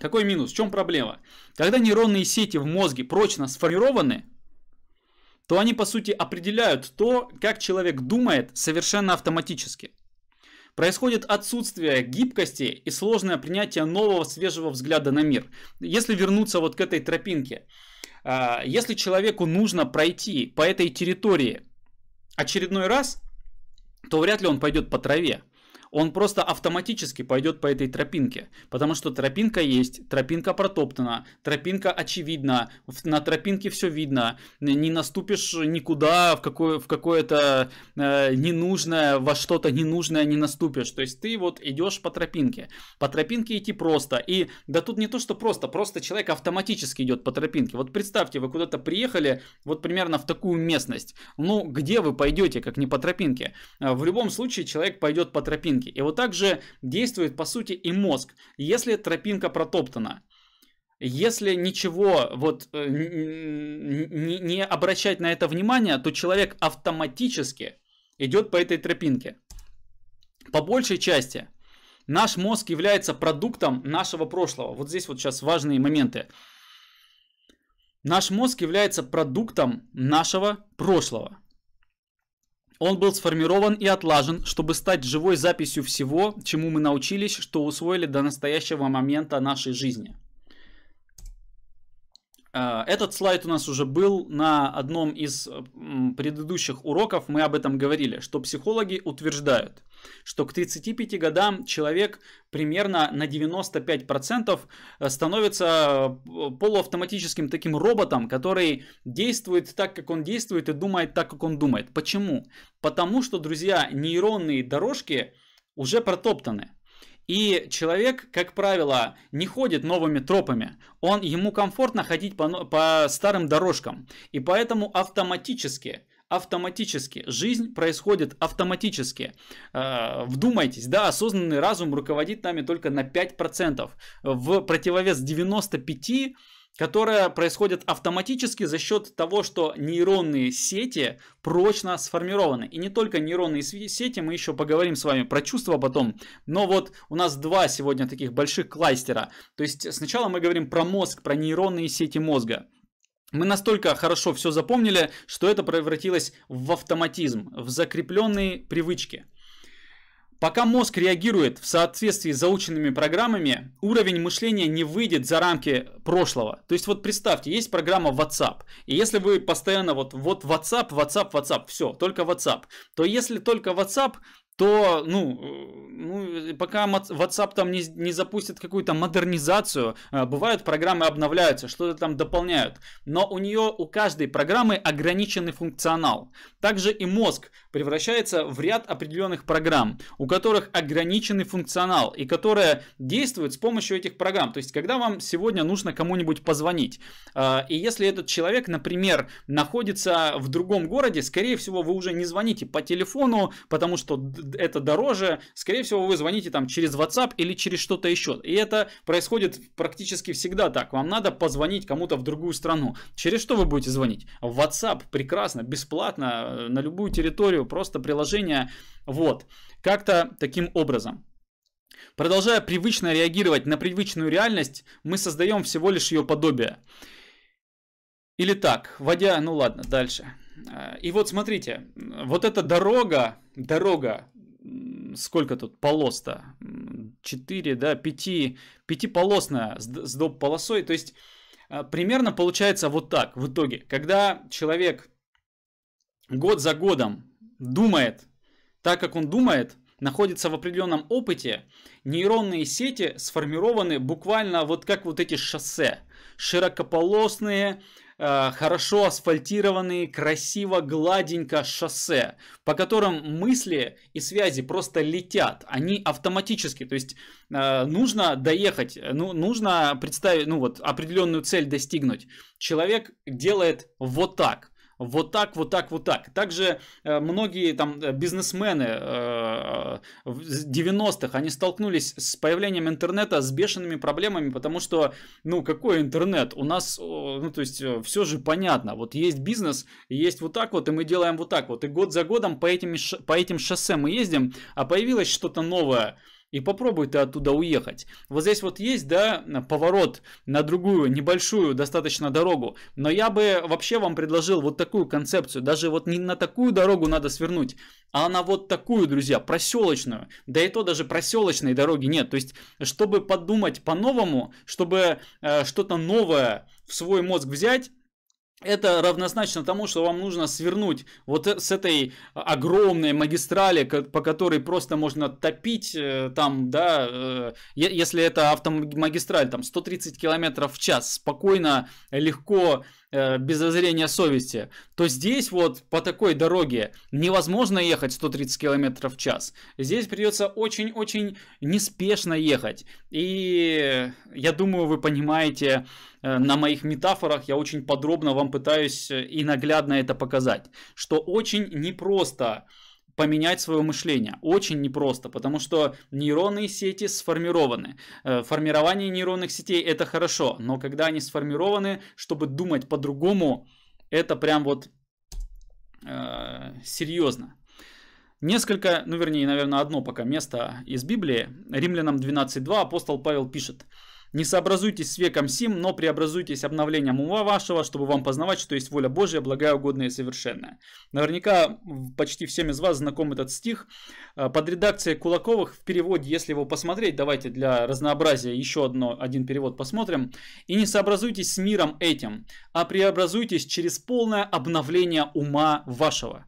Какой минус? В чем проблема? Когда нейронные сети в мозге прочно сформированы, то они, по сути, определяют то, как человек думает совершенно автоматически. Происходит отсутствие гибкости и сложное принятие нового свежего взгляда на мир. Если вернуться вот к этой тропинке, а, если человеку нужно пройти по этой территории очередной раз, то вряд ли он пойдет по траве он просто автоматически пойдет по этой тропинке. Потому что тропинка есть, тропинка протоптана, тропинка очевидна, на тропинке все видно. Не наступишь никуда, в, какое, в какое-то э, ненужное, во что-то ненужное не наступишь. То есть ты вот идешь по тропинке. По тропинке идти просто. И да тут не то, что просто, просто человек автоматически идет по тропинке. Вот представьте, вы куда-то приехали, вот примерно в такую местность. Ну, где вы пойдете, как не по тропинке? Э, в любом случае человек пойдет по тропинке тропинки. И вот так же действует, по сути, и мозг. Если тропинка протоптана, если ничего вот э, не, не обращать на это внимание, то человек автоматически идет по этой тропинке. По большей части наш мозг является продуктом нашего прошлого. Вот здесь вот сейчас важные моменты. Наш мозг является продуктом нашего прошлого. Он был сформирован и отлажен, чтобы стать живой записью всего, чему мы научились, что усвоили до настоящего момента нашей жизни. Э, этот слайд у нас уже был на одном из э, предыдущих уроков, мы об этом говорили, что психологи утверждают, что к 35 годам человек примерно на 95% э, становится полуавтоматическим таким роботом, который действует так, как он действует и думает так, как он думает. Почему? Потому что, друзья, нейронные дорожки уже протоптаны. И человек, как правило, не ходит новыми тропами. Он, ему комфортно ходить по, по старым дорожкам. И поэтому автоматически автоматически. Жизнь происходит автоматически. Э, вдумайтесь, да, осознанный разум руководит нами только на 5%. В противовес 95% которая происходит автоматически за счет того, что нейронные сети прочно сформированы. И не только нейронные сети, мы еще поговорим с вами про чувства потом. Но вот у нас два сегодня таких больших кластера. То есть сначала мы говорим про мозг, про нейронные сети мозга. Мы настолько хорошо все запомнили, что это превратилось в автоматизм, в закрепленные привычки. Пока мозг реагирует в соответствии с заученными программами, уровень мышления не выйдет за рамки прошлого. То есть вот представьте, есть программа WhatsApp, и если вы постоянно вот, вот WhatsApp, WhatsApp, WhatsApp, все, только WhatsApp, то если только WhatsApp, то, ну, ну пока WhatsApp там не, не запустит какую-то модернизацию, э, бывают программы обновляются, что-то там дополняют, но у нее, у каждой программы ограниченный функционал. Также и мозг превращается в ряд определенных программ, у которых ограниченный функционал и которые действуют с помощью этих программ. То есть, когда вам сегодня нужно кому-нибудь позвонить, э, и если этот человек, например, находится в другом городе, скорее всего, вы уже не звоните по телефону, потому что это дороже, скорее всего, вы звоните там через WhatsApp или через что-то еще. И это происходит практически всегда так. Вам надо позвонить кому-то в другую страну. Через что вы будете звонить? В WhatsApp прекрасно, бесплатно, э, на любую территорию, просто приложение. Вот. Как-то таким образом. Продолжая привычно реагировать на привычную реальность, мы создаем всего лишь ее подобие. Или так, вводя, ну ладно, дальше. Э, и вот смотрите, вот эта дорога, дорога сколько тут полос-то? 4, да, 5, 5 полосно с, с доп. полосой. То есть а, примерно получается вот так в итоге. Когда человек год за годом думает так, как он думает, находится в определенном опыте, нейронные сети сформированы буквально вот как вот эти шоссе. Широкополосные, Э, хорошо асфальтированные, красиво, гладенько шоссе, по которым мысли и связи просто летят, они автоматически, то есть э, нужно доехать, ну, нужно представить, ну вот определенную цель достигнуть. Человек делает вот так, вот так, вот так, вот так. Также э, многие там э, бизнесмены 90-х, э, они столкнулись с появлением интернета с бешеными проблемами, потому что, ну, какой интернет? У нас, ну, то есть, все же понятно. Вот есть бизнес, есть вот так вот, и мы делаем вот так вот. И год за годом по этим, по этим шоссе мы ездим, а появилось что-то новое – и попробуй ты оттуда уехать. Вот здесь вот есть, да, поворот на другую, небольшую достаточно дорогу, но я бы вообще вам предложил вот такую концепцию, даже вот не на такую дорогу надо свернуть, а на вот такую, друзья, проселочную, да и то даже проселочной дороги нет, то есть, чтобы подумать по-новому, чтобы э, что-то новое в свой мозг взять, это равнозначно тому, что вам нужно свернуть вот с этой огромной магистрали, по которой просто можно топить э, там, да, э, если это автомагистраль, там 130 км в час, спокойно, легко э, без зазрения совести, то здесь вот по такой дороге невозможно ехать 130 км в час. Здесь придется очень-очень неспешно ехать. И я думаю, вы понимаете, э, на моих метафорах я очень подробно вам пытаюсь э, и наглядно это показать, что очень непросто поменять свое мышление. Очень непросто, потому что нейронные сети сформированы. Э, формирование нейронных сетей это хорошо, но когда они сформированы, чтобы думать по-другому, это прям вот э, серьезно. Несколько, ну вернее, наверное, одно пока место из Библии. Римлянам 12.2 апостол Павел пишет. Не сообразуйтесь с веком сим, но преобразуйтесь обновлением ума вашего, чтобы вам познавать, что есть воля Божья, благая, угодная и совершенная. Наверняка почти всем из вас знаком этот стих. Э, под редакцией Кулаковых в переводе, если его посмотреть, давайте для разнообразия еще одно, один перевод посмотрим. «И не сообразуйтесь с миром этим, а преобразуйтесь через полное обновление ума вашего»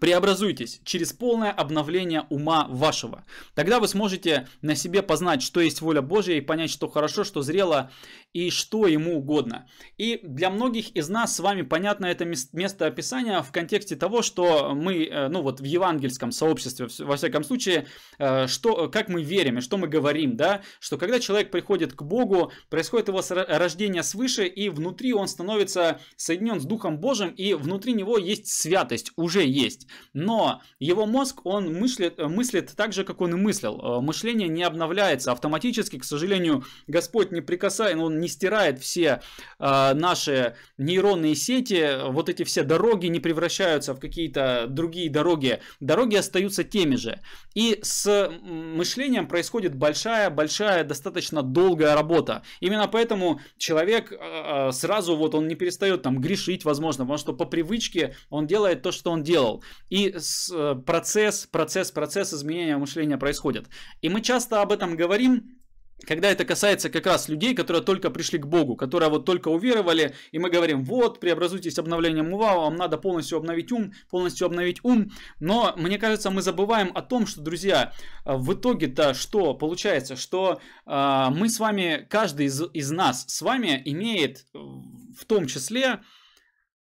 преобразуйтесь через полное обновление ума вашего. Тогда вы сможете на себе познать, что есть воля Божья и понять, что хорошо, что зрело и что ему угодно. И для многих из нас с вами понятно это место описания в контексте того, что мы, э, ну вот в евангельском сообществе, во всяком случае, э, что, как мы верим и что мы говорим, да, что когда человек приходит к Богу, происходит его рождение свыше, и внутри он становится соединен с Духом Божьим, и внутри него есть святость, уже есть есть. Но его мозг, он мыслит, мыслит так же, как он и мыслил. Э, мышление не обновляется автоматически, к сожалению, Господь не прикасает, он не стирает все э, наши нейронные сети, вот эти все дороги не превращаются в какие-то другие дороги. Дороги остаются теми же. И с мышлением происходит большая-большая, достаточно долгая работа. Именно поэтому человек э, сразу вот он не перестает там грешить, возможно, потому что по привычке он делает то, что он делал. И э, процесс, процесс, процесс изменения мышления происходит. И мы часто об этом говорим, когда это касается как раз людей, которые только пришли к Богу, которые вот только уверовали, и мы говорим, вот, преобразуйтесь обновлением ума, вам надо полностью обновить ум, полностью обновить ум. Но, мне кажется, мы забываем о том, что, друзья, э, в итоге-то что получается, что э, мы с вами, каждый из, из нас с вами имеет э, в том числе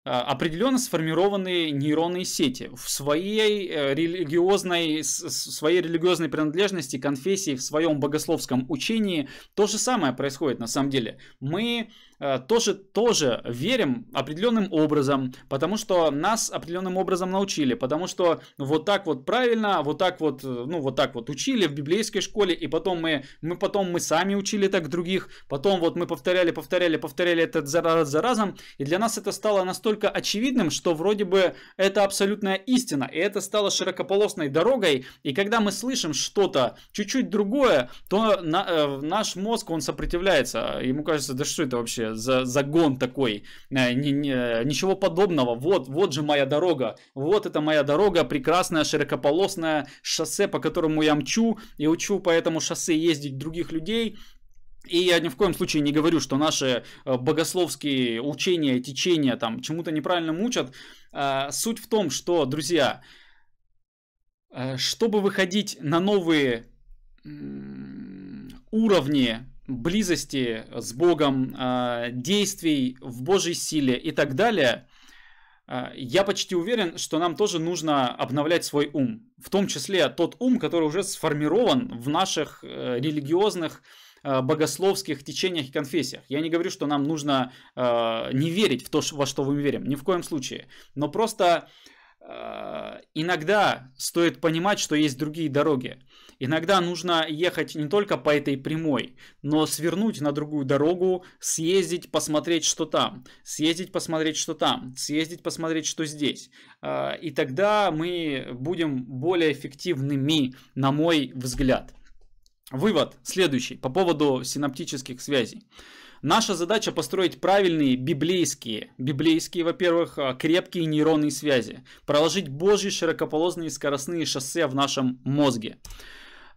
а, определенно сформированные нейронные сети в своей э, религиозной, в своей религиозной принадлежности, конфессии, в своем богословском учении. То же самое происходит на самом деле. Мы Э, тоже, тоже верим определенным образом, потому что нас определенным образом научили, потому что вот так вот правильно, вот так вот, э, ну вот так вот учили в библейской школе, и потом мы, мы потом мы сами учили так других, потом вот мы повторяли, повторяли, повторяли это за раз за разом, и для нас это стало настолько очевидным, что вроде бы это абсолютная истина, и это стало широкополосной дорогой, и когда мы слышим что-то чуть-чуть другое, то на, э, наш мозг, он сопротивляется, ему кажется, да что это вообще, за, загон такой. Э, э, ничего подобного. Вот, вот же моя дорога. Вот это моя дорога, прекрасная широкополосная шоссе, по которому я мчу и учу по этому шоссе ездить других людей. И я ни в коем случае не говорю, что наши э, богословские учения, течения там чему-то неправильно мучат. Суть в том, что, друзья, чтобы выходить на новые уровни близости с Богом, а, действий в Божьей силе и так далее, а, я почти уверен, что нам тоже нужно обновлять свой ум. В том числе тот ум, который уже сформирован в наших э, религиозных а, богословских течениях и конфессиях. Я не говорю, что нам нужно не верить в то, во что мы верим, ни в коем случае. Но просто иногда стоит понимать, что есть другие дороги. Иногда нужно ехать не только по этой прямой, но свернуть на другую дорогу, съездить, посмотреть, что там, съездить, посмотреть, что там, съездить, посмотреть, что здесь. А, и тогда мы будем более эффективными, на мой взгляд. Вывод следующий по поводу синаптических связей. Наша задача построить правильные библейские, библейские, во-первых, а, крепкие нейронные связи, проложить божьи широкополосные скоростные шоссе в нашем мозге.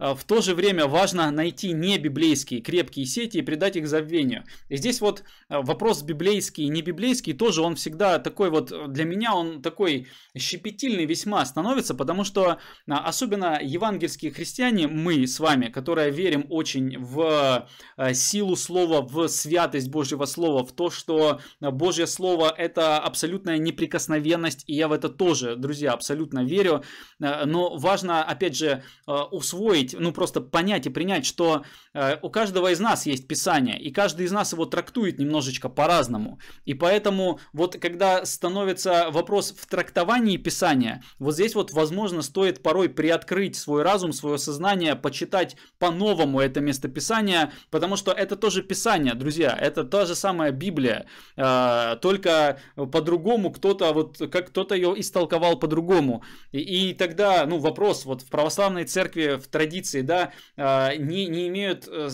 А, в то же время важно найти не библейские крепкие сети и придать их забвению. И здесь вот а, вопрос библейский и не библейский тоже он всегда такой вот э, для меня он такой щепетильный весьма становится, потому что а, особенно евангельские христиане, мы с вами, которые верим очень в силу слова, в святость Божьего слова, в то, что Божье слово это абсолютная неприкосновенность, и я в это тоже, друзья, абсолютно верю, но важно, опять же, усвоить ну просто понять и принять, что э, у каждого из нас есть Писание, и каждый из нас его трактует немножечко по-разному. И поэтому вот когда становится вопрос в трактовании Писания, вот здесь вот возможно стоит порой приоткрыть свой разум, свое сознание, почитать по-новому это место Писания, потому что это тоже Писание, друзья, это та же самая Библия, э, только по-другому кто-то вот как кто-то ее истолковал по-другому. И, и тогда, ну вопрос вот в православной церкви в традиции позиции, да, а, не, не имеют э,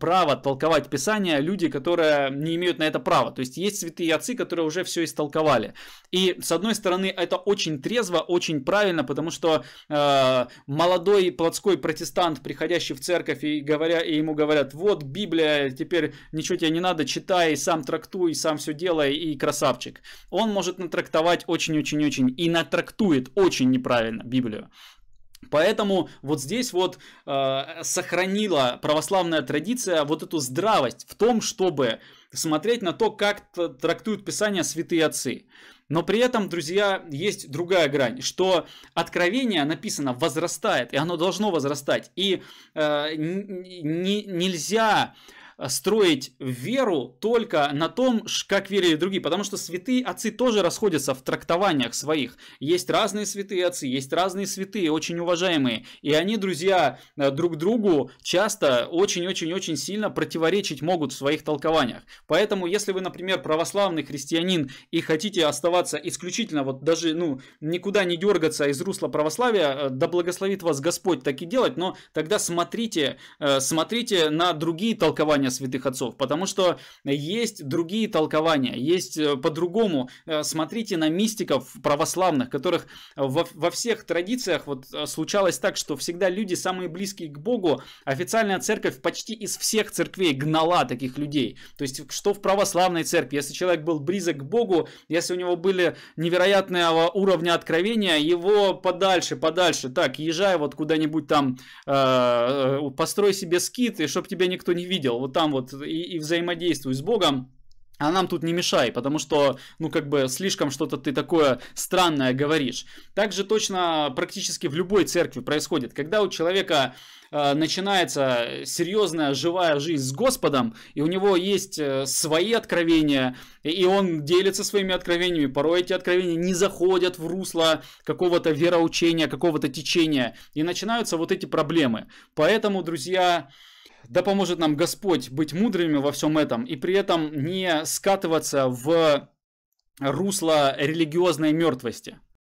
права толковать Писание люди, которые не имеют на это права. То есть есть святые отцы, которые уже все истолковали. И с одной стороны, это очень трезво, очень правильно, потому что э, молодой плотской протестант, приходящий в церковь и, говоря, и ему говорят, вот Библия, теперь ничего тебе не надо, читай, сам трактуй, сам все делай и красавчик. Он может натрактовать очень-очень-очень и натрактует очень неправильно Библию. Поэтому вот здесь вот э, сохранила православная традиция вот эту здравость в том, чтобы смотреть на то, как трактуют Писание святые отцы. Но при этом, друзья, есть другая грань, что откровение написано возрастает, и оно должно возрастать. И э, не, нельзя Э, строить веру только на том, как верили другие, потому что святые отцы тоже расходятся в трактованиях своих. Есть разные святые отцы, есть разные святые, очень уважаемые, и они, друзья, э, друг другу часто очень-очень-очень сильно противоречить могут в своих толкованиях. Поэтому, если вы, например, православный христианин и хотите оставаться исключительно, вот даже, ну, никуда не дергаться из русла православия, э, да благословит вас Господь так и делать, но тогда смотрите, смотрите на другие толкования толкования святых отцов, потому что есть другие толкования, есть э, по-другому. Э, смотрите на мистиков православных, которых во, во всех традициях вот э, случалось так, что всегда люди самые близкие к Богу, официальная церковь почти из всех церквей гнала таких людей. То есть, что в православной церкви, если человек был близок к Богу, если у него были невероятные уровня откровения, его подальше, подальше, так, езжай вот куда-нибудь там, э, построй себе скит, и чтоб тебя никто не видел. Вот там вот и, и взаимодействуй с Богом, а нам тут не мешай, потому что, ну, как бы, слишком что-то ты такое странное говоришь. Также точно практически в любой церкви происходит. Когда у человека э, начинается серьезная живая жизнь с Господом, и у него есть э, свои откровения, и он делится своими откровениями, порой эти откровения не заходят в русло какого-то вероучения, какого-то течения, и начинаются вот эти проблемы. Поэтому, друзья, э, да поможет нам Господь быть мудрыми во всем этом и при этом не скатываться в русло религиозной мертвости.